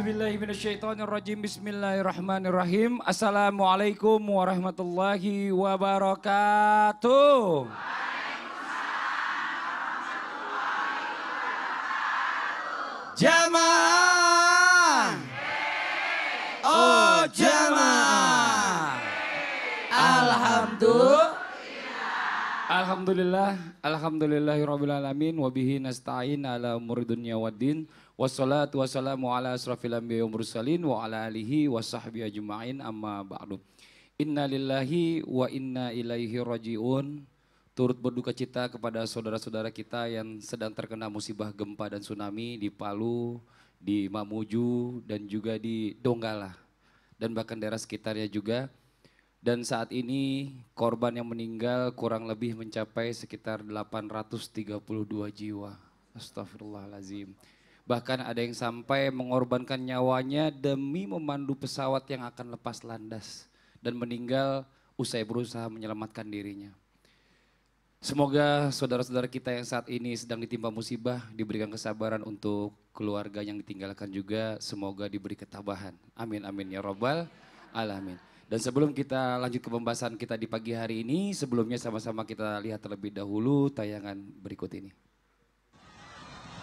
A'udzubillahiminasyaitonirrojim. Bismillahirrahmanirrahim. Assalamualaikum warahmatullahi wabarakatuh. Jamaah. Oh jamaah. Alhamdulillah. Alhamdulillah, Alhamdulillahirrahmanirrahim Wabihi nasta'in ala umuri wad din Wassalatu wassalamu ala asrafil anbiya mursalin wa ala alihi wa sahbihi ajma'in amma ba'du. Inna lillahi wa inna ilaihi raji'un. Turut berduka cita kepada saudara-saudara kita yang sedang terkena musibah gempa dan tsunami di Palu, di Mamuju, dan juga di Donggala. Dan bahkan daerah sekitarnya juga. Dan saat ini korban yang meninggal kurang lebih mencapai sekitar 832 jiwa. Astagfirullahalazim. Bahkan ada yang sampai mengorbankan nyawanya demi memandu pesawat yang akan lepas landas dan meninggal usai berusaha menyelamatkan dirinya. Semoga saudara-saudara kita yang saat ini sedang ditimpa musibah diberikan kesabaran untuk keluarga yang ditinggalkan juga semoga diberi ketabahan. Amin amin ya Rabbal alamin. Dan sebelum kita lanjut ke pembahasan kita di pagi hari ini, sebelumnya sama-sama kita lihat terlebih dahulu tayangan berikut ini.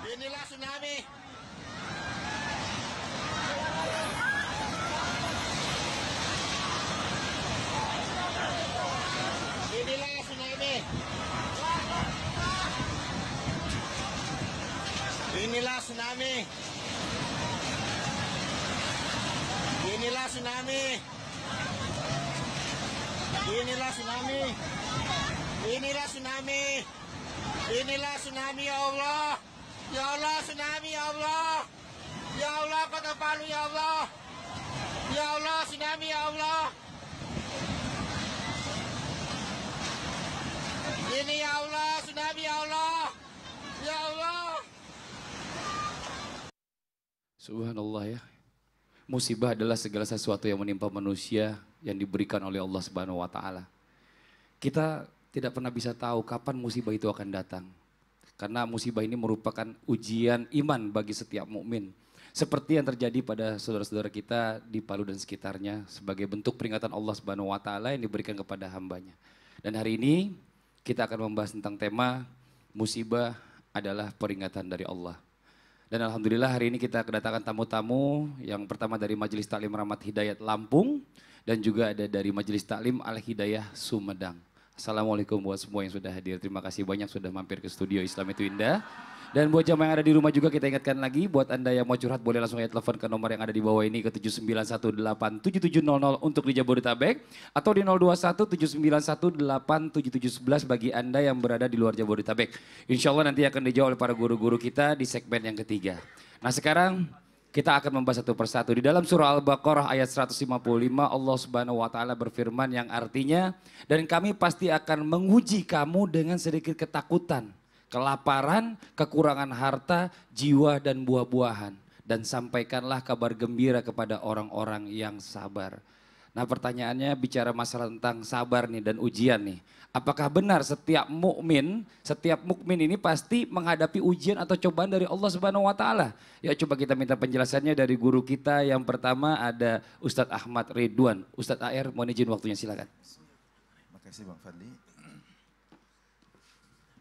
Inilah tsunami. Inilah tsunami. Inilah tsunami. Inilah tsunami. Inilah tsunami. Inilah tsunami ya Allah. Ya Allah tsunami ya Allah. Ya Allah kota Palu ya Allah. Ya Allah tsunami ya Allah. Ini ya Allah. Subhanallah ya. Musibah adalah segala sesuatu yang menimpa manusia yang diberikan oleh Allah Subhanahu wa taala. Kita tidak pernah bisa tahu kapan musibah itu akan datang. Karena musibah ini merupakan ujian iman bagi setiap mukmin. Seperti yang terjadi pada saudara-saudara kita di Palu dan sekitarnya sebagai bentuk peringatan Allah Subhanahu wa taala yang diberikan kepada hambanya. Dan hari ini kita akan membahas tentang tema musibah adalah peringatan dari Allah. Dan Alhamdulillah hari ini kita kedatangan tamu-tamu yang pertama dari Majelis Taklim Rahmat Hidayat Lampung dan juga ada dari Majelis Taklim Al-Hidayah Sumedang. Assalamualaikum buat semua yang sudah hadir. Terima kasih banyak sudah mampir ke studio Islam itu Indah. Dan buat jamaah yang ada di rumah juga kita ingatkan lagi, buat Anda yang mau curhat boleh langsung aja telepon ke nomor yang ada di bawah ini ke 79187700 untuk di Jabodetabek atau di sebelas bagi Anda yang berada di luar Jabodetabek. Insya Allah nanti akan dijawab oleh para guru-guru kita di segmen yang ketiga. Nah sekarang kita akan membahas satu persatu. Di dalam surah Al-Baqarah ayat 155 Allah Subhanahu wa taala berfirman yang artinya dan kami pasti akan menguji kamu dengan sedikit ketakutan kelaparan, kekurangan harta, jiwa dan buah-buahan. Dan sampaikanlah kabar gembira kepada orang-orang yang sabar. Nah pertanyaannya bicara masalah tentang sabar nih dan ujian nih. Apakah benar setiap mukmin, setiap mukmin ini pasti menghadapi ujian atau cobaan dari Allah Subhanahu wa taala? Ya coba kita minta penjelasannya dari guru kita. Yang pertama ada Ustadz Ahmad Ridwan. Ustadz AR mohon izin waktunya silakan. Terima kasih Bang Fadli.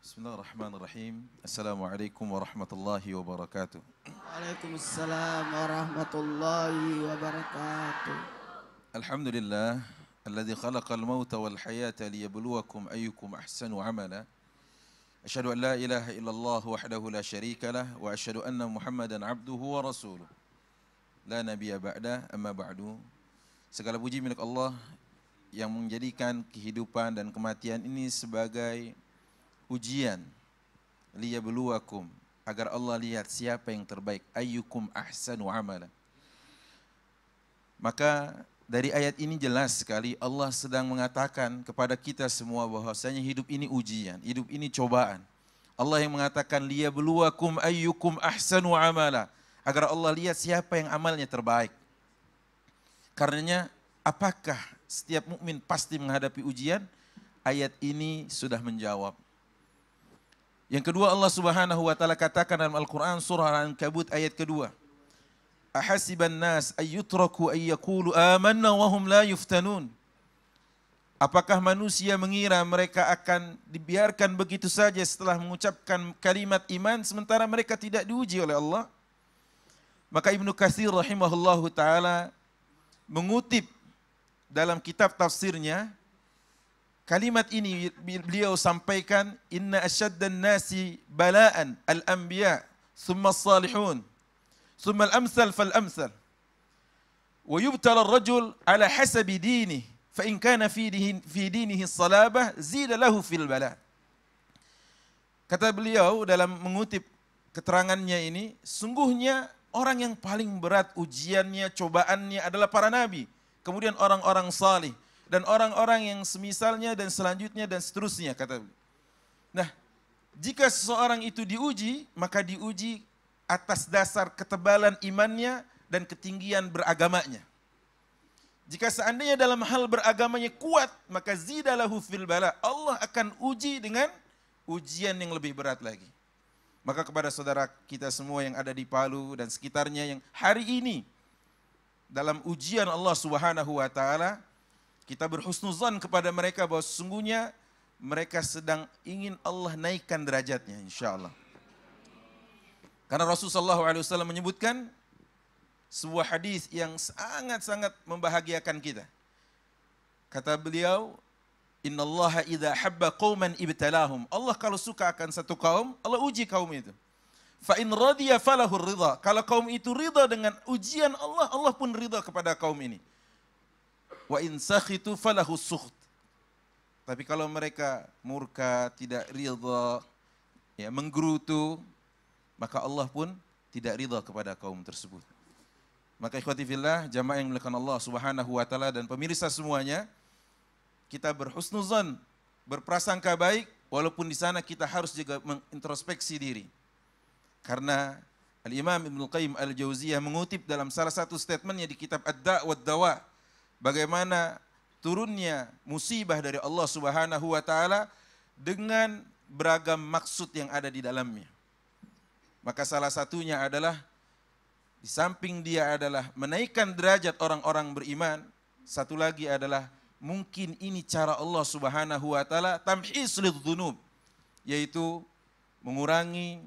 Bismillahirrahmanirrahim. Assalamualaikum warahmatullahi wabarakatuh. Waalaikumsalam warahmatullahi wabarakatuh. Alhamdulillah alladhi khalaqal mauta wal hayata liyabluwakum ayyukum ahsanu amala. Ashhadu an la ilaha illallah wahdahu la sharika lah wa ashhadu anna Muhammadan abduhu wa rasuluh. La nabiyya ba'da amma ba'du. Segala puji milik Allah yang menjadikan kehidupan dan kematian ini sebagai ujian liyabluwakum agar Allah lihat siapa yang terbaik ayyukum ahsanu amala maka dari ayat ini jelas sekali Allah sedang mengatakan kepada kita semua bahwasanya hidup ini ujian, hidup ini cobaan. Allah yang mengatakan liyabluwakum ayyukum ahsanu amala agar Allah lihat siapa yang amalnya terbaik. Karenanya apakah setiap mukmin pasti menghadapi ujian? Ayat ini sudah menjawab. Yang kedua Allah Subhanahu wa taala katakan dalam Al-Qur'an surah Al-Ankabut ayat kedua. Ahasiban nas ayutraku ayyakulu amanna wa hum la yuftanun. Apakah manusia mengira mereka akan dibiarkan begitu saja setelah mengucapkan kalimat iman sementara mereka tidak diuji oleh Allah? Maka Ibnu Katsir rahimahullahu taala mengutip dalam kitab tafsirnya Kalimat ini beliau sampaikan inna asyaddan nasi bala'an al-anbiya thumma as-salihun thumma al-amsal fal-amsal wa yubtala ar-rajul ala hasabi dinih fa in kana fi dinihi fi dinihi salabah zida lahu fil bala Kata beliau dalam mengutip keterangannya ini sungguhnya orang yang paling berat ujiannya cobaannya adalah para nabi kemudian orang-orang salih dan orang-orang yang semisalnya dan selanjutnya dan seterusnya kata Nah, jika seseorang itu diuji, maka diuji atas dasar ketebalan imannya dan ketinggian beragamanya. Jika seandainya dalam hal beragamanya kuat, maka zidalahu fil bala. Allah akan uji dengan ujian yang lebih berat lagi. Maka kepada saudara kita semua yang ada di Palu dan sekitarnya yang hari ini dalam ujian Allah Subhanahu wa taala kita berhusnuzan kepada mereka bahawa sesungguhnya mereka sedang ingin Allah naikkan derajatnya insyaallah. Karena Rasulullah SAW menyebutkan sebuah hadis yang sangat-sangat membahagiakan kita. Kata beliau, Inna Allah idha habba qawman ibtalahum. Allah kalau suka akan satu kaum, Allah uji kaum itu. Fa in radiya falahur rida. Kalau kaum itu rida dengan ujian Allah, Allah pun rida kepada kaum ini. Wa in sakhitu falahu sukht. Tapi kalau mereka murka, tidak ridha, ya menggerutu, maka Allah pun tidak ridha kepada kaum tersebut. Maka ikhwati fillah, jamaah yang melakukan Allah subhanahu wa ta'ala dan pemirsa semuanya, kita berhusnuzan, berprasangka baik, walaupun di sana kita harus juga mengintrospeksi diri. Karena Al-Imam Ibn Al Qayyim Al-Jauziyah mengutip dalam salah satu statementnya di kitab Ad-Da' wa Dawa bagaimana turunnya musibah dari Allah Subhanahu wa taala dengan beragam maksud yang ada di dalamnya. Maka salah satunya adalah di samping dia adalah menaikkan derajat orang-orang beriman, satu lagi adalah mungkin ini cara Allah Subhanahu wa taala tamhis lidzunub yaitu mengurangi,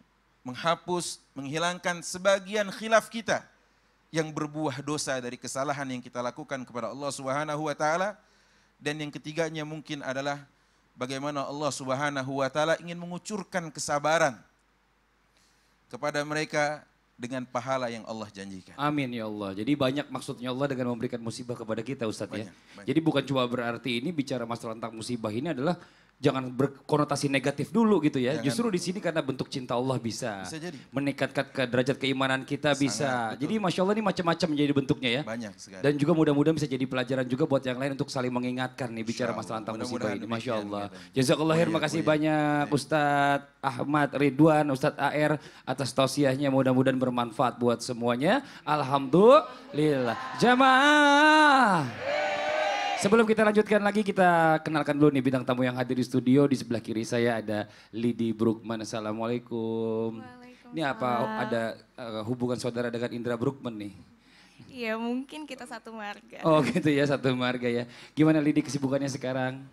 menghapus, menghilangkan sebagian khilaf kita yang berbuah dosa dari kesalahan yang kita lakukan kepada Allah Subhanahu wa taala dan yang ketiganya mungkin adalah bagaimana Allah Subhanahu wa taala ingin mengucurkan kesabaran kepada mereka dengan pahala yang Allah janjikan. Amin ya Allah. Jadi banyak maksudnya Allah dengan memberikan musibah kepada kita Ustaz ya. Banyak. Jadi bukan cuma berarti ini bicara masalah tentang musibah ini adalah jangan berkonotasi negatif dulu gitu ya. Jangan. Justru di sini karena bentuk cinta Allah bisa, bisa jadi. meningkatkan ke derajat keimanan kita Sangat, bisa. Betul. Jadi masya Allah ini macam-macam jadi bentuknya ya. Banyak sekali. Dan juga mudah-mudahan bisa jadi pelajaran juga buat yang lain untuk saling mengingatkan nih bicara masalah tentang musibah ini. Masya Allah. Jazakallah khair, oh iya, makasih oh iya. banyak iya. Ustadz Ahmad Ridwan, Ustadz AR atas tausiahnya mudah-mudahan bermanfaat buat semuanya. Alhamdulillah. Jamaah. Sebelum kita lanjutkan lagi, kita kenalkan dulu nih bintang tamu yang hadir di studio. Di sebelah kiri saya ada Lidi Brookman. Assalamualaikum. Ini apa ada uh, hubungan saudara dengan Indra Brookman nih? Iya mungkin kita satu marga. Oh gitu ya satu marga ya. Gimana Lidi kesibukannya sekarang?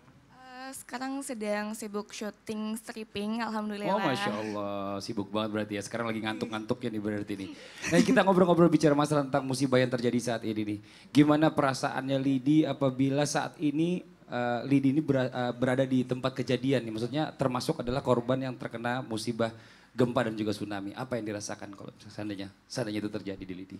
sekarang sedang sibuk syuting stripping, alhamdulillah. Oh masya Allah, sibuk banget berarti ya. Sekarang lagi ngantuk-ngantuk ya nih berarti ini Nah kita ngobrol-ngobrol bicara masalah tentang musibah yang terjadi saat ini nih. Gimana perasaannya Lidi apabila saat ini uh, Lidi ini ber, uh, eh, berada di tempat kejadian nih? Maksudnya termasuk adalah korban yang terkena musibah gempa dan juga tsunami. Apa yang dirasakan kalau seandainya, seandainya itu terjadi di Lidi?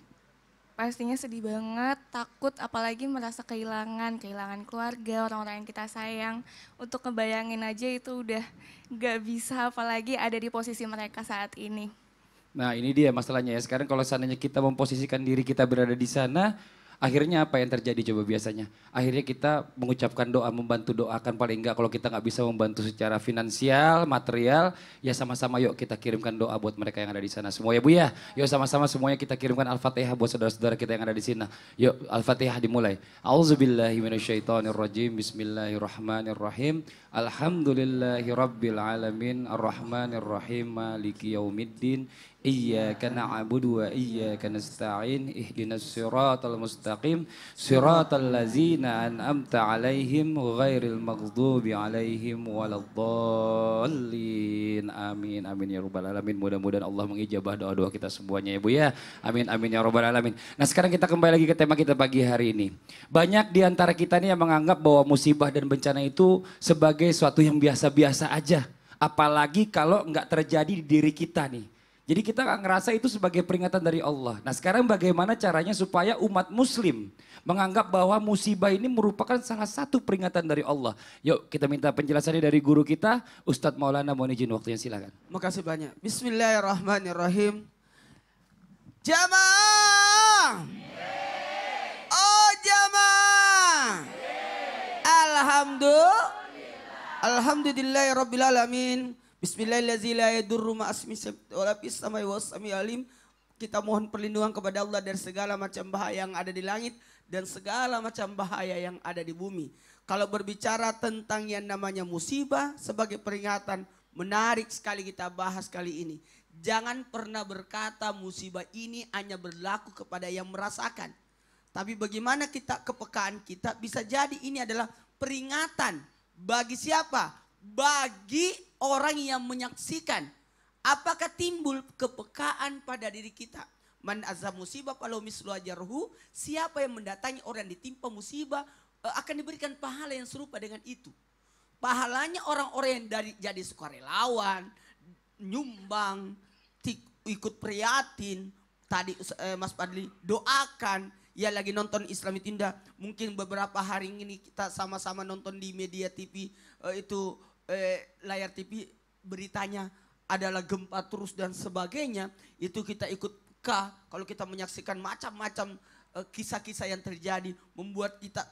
pastinya sedih banget, takut apalagi merasa kehilangan, kehilangan keluarga, orang-orang yang kita sayang. Untuk ngebayangin aja itu udah gak bisa apalagi ada di posisi mereka saat ini. Nah ini dia masalahnya ya, sekarang kalau seandainya kita memposisikan diri kita berada di sana, Akhirnya apa yang terjadi coba biasanya? Akhirnya kita mengucapkan doa, membantu doa, kan paling enggak kalau kita nggak bisa membantu secara finansial, material, ya sama-sama yuk kita kirimkan doa buat mereka yang ada di sana semua ya Bu ya. Yuk sama-sama semuanya kita kirimkan Al-Fatihah buat saudara-saudara kita yang ada di sini. Yuk Al-Fatihah dimulai. Auzubillahi minasyaitonirrajim. Bismillahirrahmanirrahim. Alhamdulillahirabbil alamin arrahmanirrahim maliki yaumiddin Iyyaka na'budu wa iyyaka nasta'in ihdinas siratal mustaqim siratal ladzina an'amta 'alaihim ghairil maghdubi 'alaihim waladdallin. Amin, amin ya rabbal alamin mudah-mudahan Allah mengijabah doa-doa kita semuanya ya Bu ya amin amin ya rabbal alamin nah sekarang kita kembali lagi ke tema kita pagi hari ini banyak di antara kita nih yang menganggap bahwa musibah dan bencana itu sebagai suatu yang biasa-biasa aja apalagi kalau nggak terjadi di diri kita nih jadi kita ngerasa itu sebagai peringatan dari Allah. Nah sekarang bagaimana caranya supaya umat muslim menganggap bahwa musibah ini merupakan salah satu peringatan dari Allah. Yuk kita minta penjelasannya dari guru kita, Ustadz Maulana mohon izin waktunya silakan. Makasih banyak. Bismillahirrahmanirrahim. Jamaah. Oh jamaah. Alhamdulillah. Alhamdulillah Bismillahirrahmanirrahim. Kita mohon perlindungan kepada Allah dari segala macam bahaya yang ada di langit dan segala macam bahaya yang ada di bumi. Kalau berbicara tentang yang namanya musibah sebagai peringatan, menarik sekali kita bahas kali ini. Jangan pernah berkata musibah ini hanya berlaku kepada yang merasakan. Tapi bagaimana kita kepekaan kita bisa jadi ini adalah peringatan bagi siapa? Bagi orang yang menyaksikan apakah timbul kepekaan pada diri kita. Man azza musibah kalau mislu ajarhu, siapa yang mendatangi orang yang ditimpa musibah eh, akan diberikan pahala yang serupa dengan itu. Pahalanya orang-orang yang dari jadi sukarelawan, nyumbang, tik, ikut prihatin, tadi eh, Mas Padli doakan ya lagi nonton itu Indah mungkin beberapa hari ini kita sama-sama nonton di media TV eh, itu eh, layar TV beritanya adalah gempa terus dan sebagainya, itu kita ikut kah kalau kita menyaksikan macam-macam eh, kisah-kisah yang terjadi membuat kita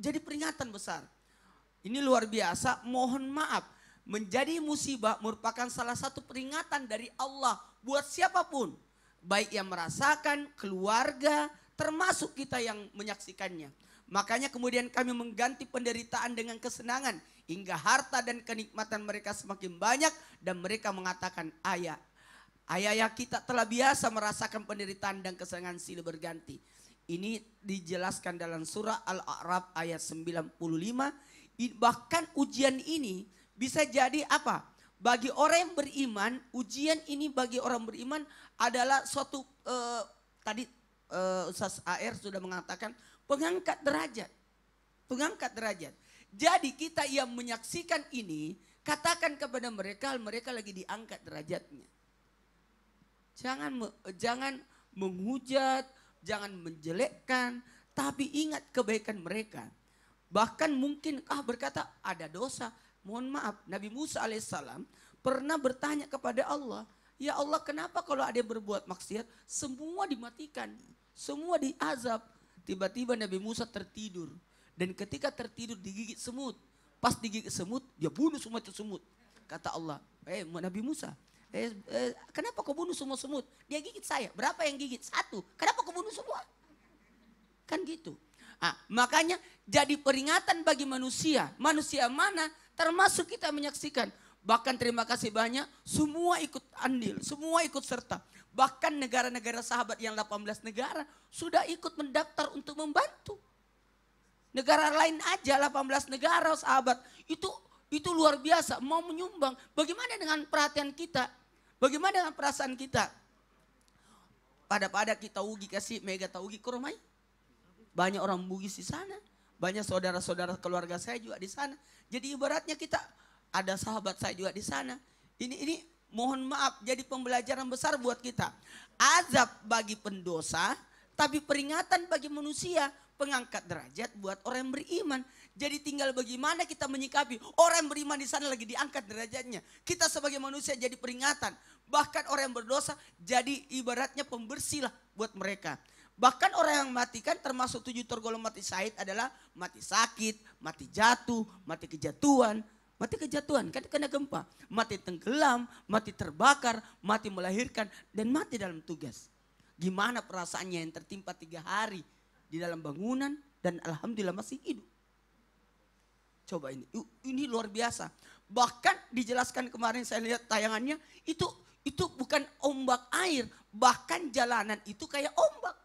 jadi peringatan besar. Ini luar biasa, mohon maaf. Menjadi musibah merupakan salah satu peringatan dari Allah buat siapapun. Baik yang merasakan, keluarga, termasuk kita yang menyaksikannya. Makanya kemudian kami mengganti penderitaan dengan kesenangan. Hingga harta dan kenikmatan mereka semakin banyak. Dan mereka mengatakan, ayah, ayah kita telah biasa merasakan penderitaan dan kesenangan silih berganti. Ini dijelaskan dalam surah Al-A'raf ayat 95. Bahkan ujian ini bisa jadi apa? Bagi orang yang beriman, ujian ini bagi orang beriman adalah suatu, uh, tadi uh, Ustaz AR sudah mengatakan, Pengangkat derajat. Pengangkat derajat. Jadi kita yang menyaksikan ini, katakan kepada mereka, mereka lagi diangkat derajatnya. Jangan jangan menghujat, jangan menjelekkan, tapi ingat kebaikan mereka. Bahkan mungkin ah berkata ada dosa. Mohon maaf, Nabi Musa alaihissalam pernah bertanya kepada Allah, Ya Allah kenapa kalau ada yang berbuat maksiat, semua dimatikan, semua diazab, Tiba-tiba Nabi Musa tertidur. Dan ketika tertidur digigit semut. Pas digigit semut, dia bunuh semua itu semut. Kata Allah, eh Nabi Musa, eh, eh, kenapa kau bunuh semua semut? Dia gigit saya. Berapa yang gigit? Satu. Kenapa kau bunuh semua? Kan gitu. Ah, makanya jadi peringatan bagi manusia. Manusia mana termasuk kita menyaksikan. Bahkan terima kasih banyak, semua ikut andil, semua ikut serta. Bahkan negara-negara sahabat yang 18 negara sudah ikut mendaftar untuk membantu. Negara lain aja 18 negara sahabat itu itu luar biasa mau menyumbang. Bagaimana dengan perhatian kita? Bagaimana dengan perasaan kita? Pada pada kita ugi kasih mega taugi kurmai. Banyak orang bugis di sana, banyak saudara-saudara keluarga saya juga di sana. Jadi ibaratnya kita ada sahabat saya juga di sana. Ini ini Mohon maaf, jadi pembelajaran besar buat kita. Azab bagi pendosa, tapi peringatan bagi manusia, pengangkat derajat buat orang yang beriman. Jadi tinggal bagaimana kita menyikapi orang yang beriman di sana lagi diangkat derajatnya. Kita sebagai manusia jadi peringatan. Bahkan orang yang berdosa jadi ibaratnya pembersih lah buat mereka. Bahkan orang yang mati termasuk tujuh tergolong mati syahid adalah mati sakit, mati jatuh, mati kejatuhan, mati kejatuhan, kan kena gempa, mati tenggelam, mati terbakar, mati melahirkan, dan mati dalam tugas. Gimana perasaannya yang tertimpa tiga hari di dalam bangunan dan alhamdulillah masih hidup. Coba ini, ini luar biasa. Bahkan dijelaskan kemarin saya lihat tayangannya, itu itu bukan ombak air, bahkan jalanan itu kayak ombak.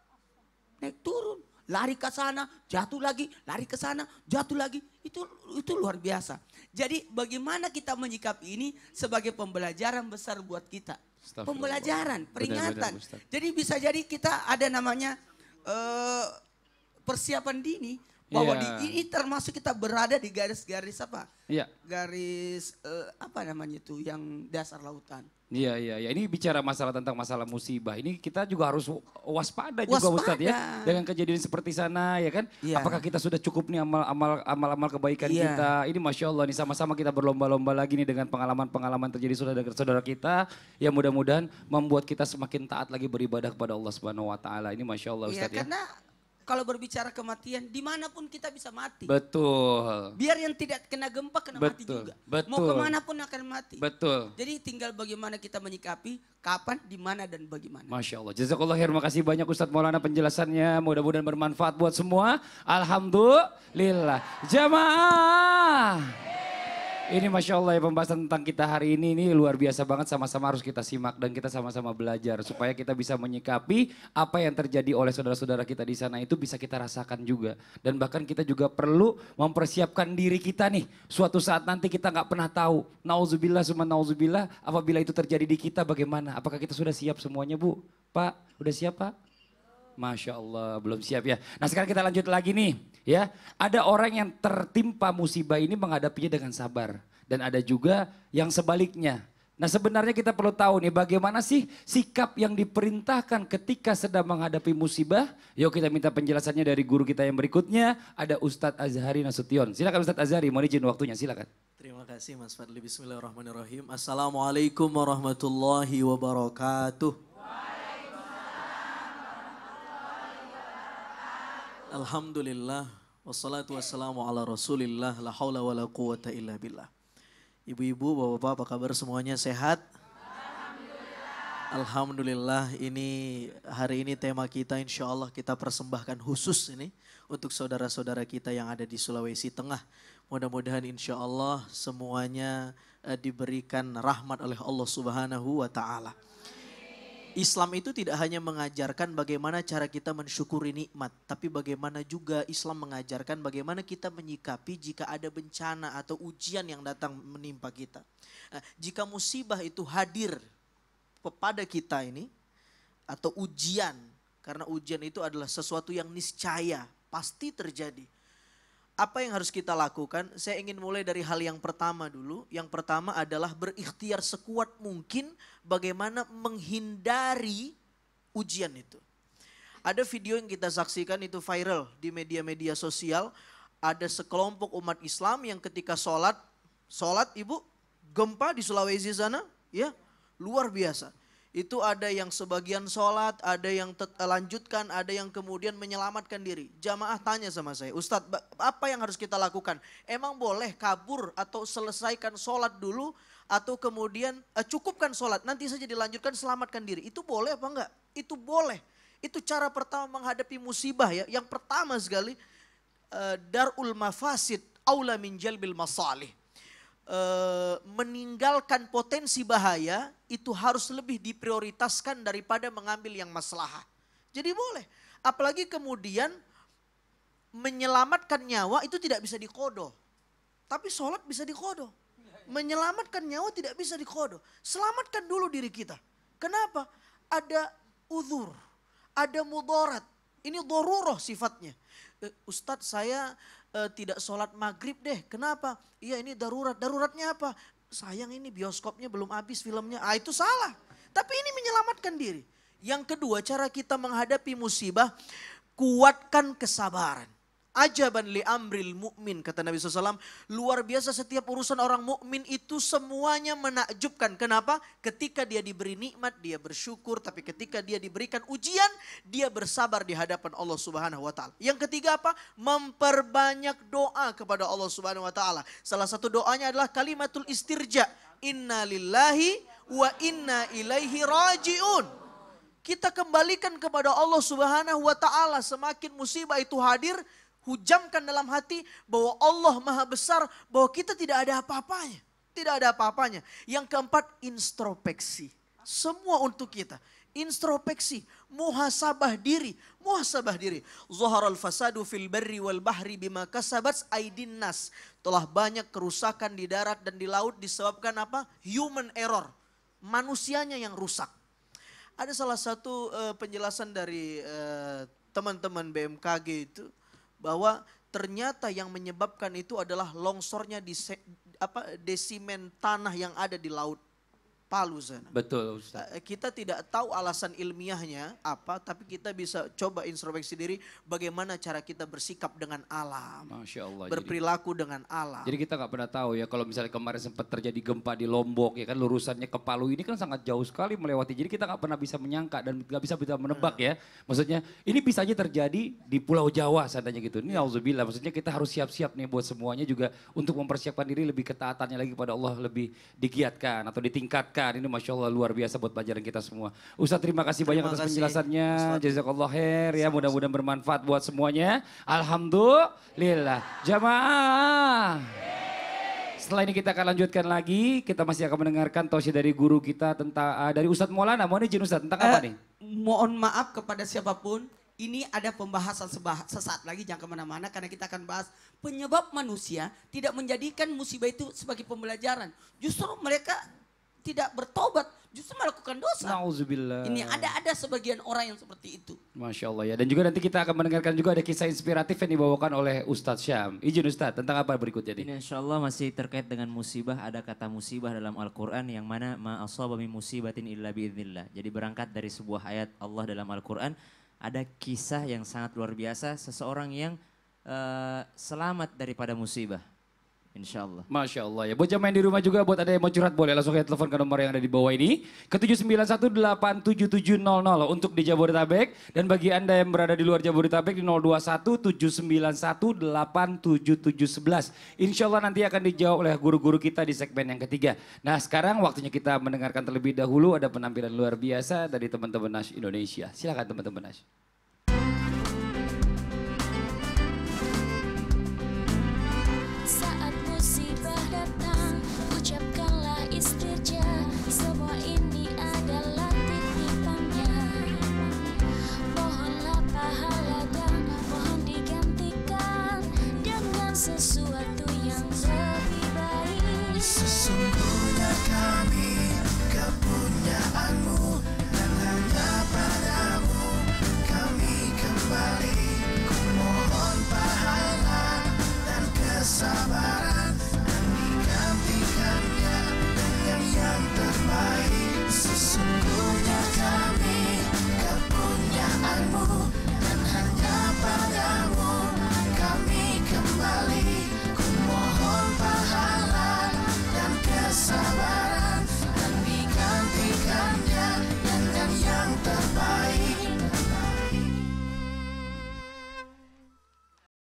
Naik turun, lari ke sana, jatuh lagi, lari ke sana, jatuh lagi. Itu itu luar biasa. Jadi bagaimana kita menyikapi ini sebagai pembelajaran besar buat kita. Pembelajaran, peringatan. jadi bisa jadi kita ada namanya uh, persiapan dini bahwa yeah. di ini termasuk kita berada di garis-garis apa? Yeah. Garis uh, apa namanya itu yang dasar lautan. Iya iya ya ini bicara masalah tentang masalah musibah. Ini kita juga harus waspada, waspada. juga Ustaz ya dengan kejadian seperti sana ya kan. Ya. Apakah kita sudah cukup nih amal-amal amal kebaikan ya. kita? Ini masya Allah nih sama-sama kita berlomba-lomba lagi nih dengan pengalaman-pengalaman terjadi saudara-saudara kita Ya mudah-mudahan membuat kita semakin taat lagi beribadah kepada Allah Subhanahu wa taala. Ini masya Allah iya, Ustadz ya. ya kalau berbicara kematian, dimanapun kita bisa mati. Betul. Biar yang tidak kena gempa kena Betul. mati juga. Betul. Mau kemana pun akan mati. Betul. Jadi tinggal bagaimana kita menyikapi, kapan, di mana dan bagaimana. Masya Allah. Jazakallah khair. kasih banyak Ustadz Maulana penjelasannya. Mudah-mudahan bermanfaat buat semua. Alhamdulillah. Jamaah. Ini Masya Allah ya pembahasan tentang kita hari ini, ini luar biasa banget sama-sama harus kita simak dan kita sama-sama belajar. Supaya kita bisa menyikapi apa yang terjadi oleh saudara-saudara kita di sana itu bisa kita rasakan juga. Dan bahkan kita juga perlu mempersiapkan diri kita nih. Suatu saat nanti kita nggak pernah tahu. Nauzubillah summa nauzubillah apabila itu terjadi di kita bagaimana? Apakah kita sudah siap semuanya Bu? Pak, udah siap Pak? Masya Allah, belum siap ya. Nah sekarang kita lanjut lagi nih. ya. Ada orang yang tertimpa musibah ini menghadapinya dengan sabar. Dan ada juga yang sebaliknya. Nah sebenarnya kita perlu tahu nih bagaimana sih sikap yang diperintahkan ketika sedang menghadapi musibah. Yuk kita minta penjelasannya dari guru kita yang berikutnya. Ada Ustadz Azhari Nasution. Silakan Ustadz Azhari, mohon izin waktunya silakan. Terima kasih Mas Fadli. Bismillahirrahmanirrahim. Assalamualaikum warahmatullahi wabarakatuh. Alhamdulillah wassalatu wassalamu ala Rasulillah la wa la quwata illa billah. Ibu-ibu, Bapak-bapak, apa kabar semuanya sehat? Alhamdulillah. Alhamdulillah ini hari ini tema kita insya Allah kita persembahkan khusus ini untuk saudara-saudara kita yang ada di Sulawesi Tengah. Mudah-mudahan insya Allah semuanya eh, diberikan rahmat oleh Allah Subhanahu wa Ta'ala. Islam itu tidak hanya mengajarkan bagaimana cara kita mensyukuri nikmat, tapi bagaimana juga Islam mengajarkan bagaimana kita menyikapi jika ada bencana atau ujian yang datang menimpa kita. Nah, jika musibah itu hadir kepada kita ini atau ujian, karena ujian itu adalah sesuatu yang niscaya, pasti terjadi apa yang harus kita lakukan? Saya ingin mulai dari hal yang pertama dulu. Yang pertama adalah berikhtiar sekuat mungkin bagaimana menghindari ujian itu. Ada video yang kita saksikan itu viral di media-media sosial. Ada sekelompok umat Islam yang ketika sholat, sholat ibu gempa di Sulawesi sana, ya luar biasa itu ada yang sebagian sholat, ada yang eh, lanjutkan, ada yang kemudian menyelamatkan diri. Jamaah tanya sama saya, Ustadz apa yang harus kita lakukan? Emang boleh kabur atau selesaikan sholat dulu atau kemudian eh, cukupkan sholat, nanti saja dilanjutkan selamatkan diri. Itu boleh apa enggak? Itu boleh. Itu cara pertama menghadapi musibah ya. Yang pertama sekali, eh, darul mafasid, aula min jalbil masalih e, meninggalkan potensi bahaya itu harus lebih diprioritaskan daripada mengambil yang maslahah. Jadi boleh. Apalagi kemudian menyelamatkan nyawa itu tidak bisa dikodoh. Tapi sholat bisa dikodoh. Menyelamatkan nyawa tidak bisa dikodoh. Selamatkan dulu diri kita. Kenapa? Ada uzur, ada mudarat. Ini doruroh sifatnya. Eh, Ustadz saya e, tidak sholat maghrib deh. Kenapa? Iya ini darurat. Daruratnya apa? Sayang ini bioskopnya belum habis filmnya. Ah itu salah. Tapi ini menyelamatkan diri. Yang kedua cara kita menghadapi musibah, kuatkan kesabaran. Ajaban li amril mukmin kata Nabi SAW. Luar biasa setiap urusan orang mukmin itu semuanya menakjubkan. Kenapa? Ketika dia diberi nikmat dia bersyukur, tapi ketika dia diberikan ujian dia bersabar di hadapan Allah Subhanahu wa taala. Yang ketiga apa? Memperbanyak doa kepada Allah Subhanahu wa taala. Salah satu doanya adalah kalimatul istirja. Inna lillahi wa inna ilaihi rajiun kita kembalikan kepada Allah Subhanahu wa taala semakin musibah itu hadir hujamkan dalam hati bahwa Allah maha besar, bahwa kita tidak ada apa-apanya. Tidak ada apa-apanya. Yang keempat, introspeksi. Semua untuk kita. Introspeksi, muhasabah diri, muhasabah diri. al fasadu fil barri wal bahri bima kasabat aidin nas. Telah banyak kerusakan di darat dan di laut disebabkan apa? Human error. Manusianya yang rusak. Ada salah satu uh, penjelasan dari uh, eh, teman -teman BMKG itu bahwa ternyata yang menyebabkan itu adalah longsornya di apa desimen tanah yang ada di laut palu sana. Betul Ustaz. Eh, kita tidak tahu alasan ilmiahnya apa, tapi kita bisa coba introspeksi diri bagaimana cara kita bersikap dengan alam. Masya Allah. Berperilaku jadi, dengan alam. Jadi kita nggak pernah tahu ya kalau misalnya kemarin sempat terjadi gempa di Lombok ya kan lurusannya ke Palu ini kan sangat jauh sekali melewati. Jadi kita nggak pernah bisa menyangka dan nggak bisa bisa menebak ya. Maksudnya ini bisa aja terjadi di Pulau Jawa seandainya gitu. Ini auzubillah maksudnya kita harus siap-siap nih buat semuanya juga untuk mempersiapkan diri lebih ketaatannya lagi pada Allah lebih digiatkan atau ditingkatkan dapatkan. Ini Masya Allah luar biasa buat pelajaran kita semua. Ustadz terima kasih terima banyak atas kasih. penjelasannya. Jazakallah khair ya mudah-mudahan bermanfaat buat semuanya. Alhamdulillah. Jamaah. Setelah ini kita akan lanjutkan lagi. Kita masih akan mendengarkan tausiah dari guru kita tentang uh, dari Ustadz Maulana. Mohon izin Ustadz tentang eh, apa nih? Mohon maaf kepada siapapun ini ada pembahasan sesaat lagi jangan kemana-mana karena kita akan bahas penyebab manusia tidak menjadikan musibah itu sebagai pembelajaran. Justru mereka tidak bertobat justru melakukan dosa. Nauzubillah. Ini ada-ada sebagian orang yang seperti itu. Masya Allah ya. Dan juga nanti kita akan mendengarkan juga ada kisah inspiratif yang dibawakan oleh Ustadz Syam. Izin Ustadz, tentang apa berikutnya Ini insya Allah masih terkait dengan musibah. Ada kata musibah dalam Al-Quran yang mana ma'asobami musibatin illa biiznillah. Jadi berangkat dari sebuah ayat Allah dalam Al-Quran. Ada kisah yang sangat luar biasa. Seseorang yang eh, selamat daripada musibah Insya Allah. Masya Allah ya. Buat main di rumah juga, buat ada yang mau curhat boleh langsung ke telepon ke nomor yang ada di bawah ini. Ke 7918770 untuk di Jabodetabek. Dan bagi Anda yang berada di luar Jabodetabek di 0217918711. Insya Allah nanti akan dijawab oleh guru-guru kita di segmen yang ketiga. Nah sekarang waktunya kita mendengarkan terlebih dahulu ada penampilan luar biasa dari teman-teman Nash Indonesia. Silakan teman-teman Nash. sesuatu yang lebih baik Sesungguhnya kami kepunyaanmu